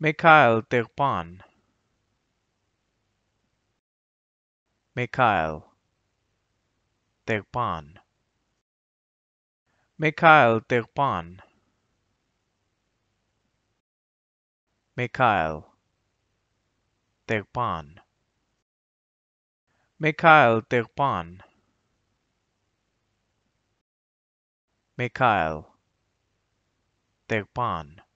Mikhail Terpan. Mikhail Terpan. Mikhail Terpan. Mikhail Terpan. Mikhail Terpan. Mikhail Derpan